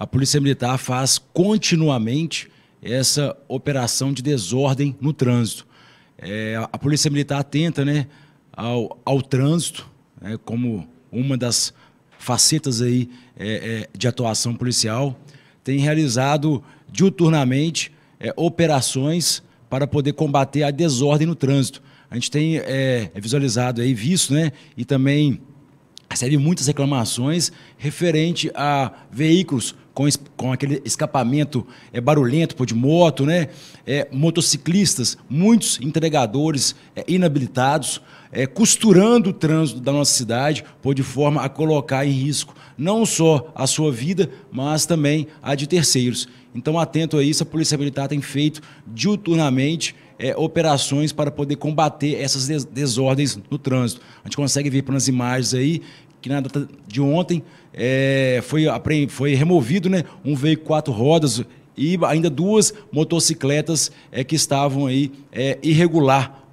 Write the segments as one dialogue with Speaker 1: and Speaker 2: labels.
Speaker 1: A Polícia Militar faz continuamente essa operação de desordem no trânsito. É, a Polícia Militar atenta né, ao, ao trânsito né, como uma das facetas aí, é, é, de atuação policial, tem realizado diuturnamente é, operações para poder combater a desordem no trânsito. A gente tem é, visualizado aí, visto, né, e também recebe muitas reclamações referente a veículos com, com aquele escapamento é, barulhento pô, de moto, né? É, motociclistas, muitos entregadores é, inabilitados, é, costurando o trânsito da nossa cidade pô, de forma a colocar em risco não só a sua vida, mas também a de terceiros. Então, atento a isso, a Polícia Militar tem feito diuturnamente é, operações para poder combater essas des desordens no trânsito. A gente consegue ver pelas imagens aí que na data de ontem é, foi, foi removido né, um veículo quatro rodas e ainda duas motocicletas é, que estavam aí é, irregular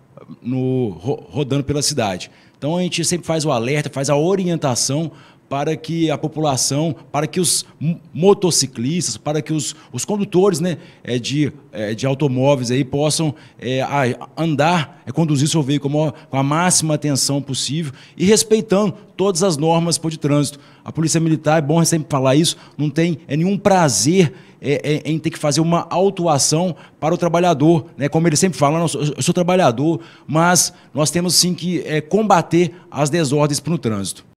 Speaker 1: no, rodando pela cidade. Então a gente sempre faz o alerta, faz a orientação para que a população, para que os motociclistas, para que os, os condutores né, é de, é de automóveis aí possam é, andar, é, conduzir seu veículo com a máxima atenção possível e respeitando todas as normas de trânsito. A Polícia Militar, é bom sempre falar isso, não tem é nenhum prazer é, é, em ter que fazer uma autuação para o trabalhador. Né? Como ele sempre fala, eu sou, eu sou trabalhador, mas nós temos sim que é, combater as desordens para o trânsito.